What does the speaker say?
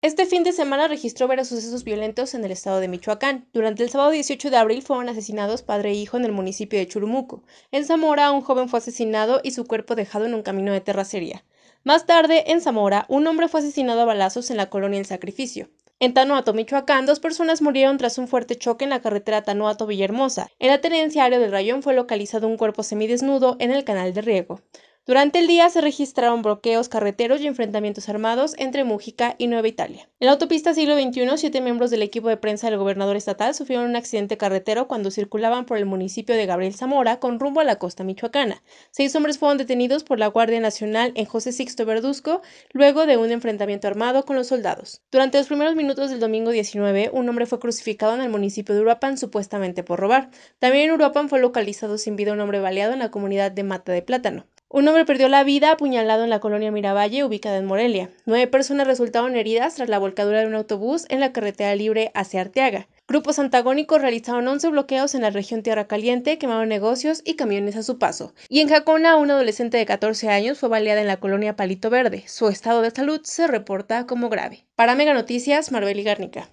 Este fin de semana registró varios sucesos violentos en el estado de Michoacán. Durante el sábado 18 de abril fueron asesinados padre e hijo en el municipio de Churumuco. En Zamora, un joven fue asesinado y su cuerpo dejado en un camino de terracería. Más tarde, en Zamora, un hombre fue asesinado a balazos en la colonia El Sacrificio. En Tanuato, Michoacán, dos personas murieron tras un fuerte choque en la carretera Tanuato-Villahermosa. En la tenencia área del rayón fue localizado un cuerpo semidesnudo en el canal de riego. Durante el día se registraron bloqueos carreteros y enfrentamientos armados entre Mújica y Nueva Italia. En la autopista siglo XXI, siete miembros del equipo de prensa del gobernador estatal sufrieron un accidente carretero cuando circulaban por el municipio de Gabriel Zamora con rumbo a la costa michoacana. Seis hombres fueron detenidos por la Guardia Nacional en José Sixto Verduzco luego de un enfrentamiento armado con los soldados. Durante los primeros minutos del domingo 19, un hombre fue crucificado en el municipio de Uruapan supuestamente por robar. También en Uruapan fue localizado sin vida un hombre baleado en la comunidad de Mata de Plátano. Un hombre perdió la vida apuñalado en la colonia Miravalle, ubicada en Morelia. Nueve personas resultaron heridas tras la volcadura de un autobús en la carretera libre hacia Arteaga. Grupos antagónicos realizaron 11 bloqueos en la región Tierra Caliente, quemaron negocios y camiones a su paso. Y en Jacona, un adolescente de 14 años fue baleada en la colonia Palito Verde. Su estado de salud se reporta como grave. Para Mega Noticias, Marbeli Gárnica.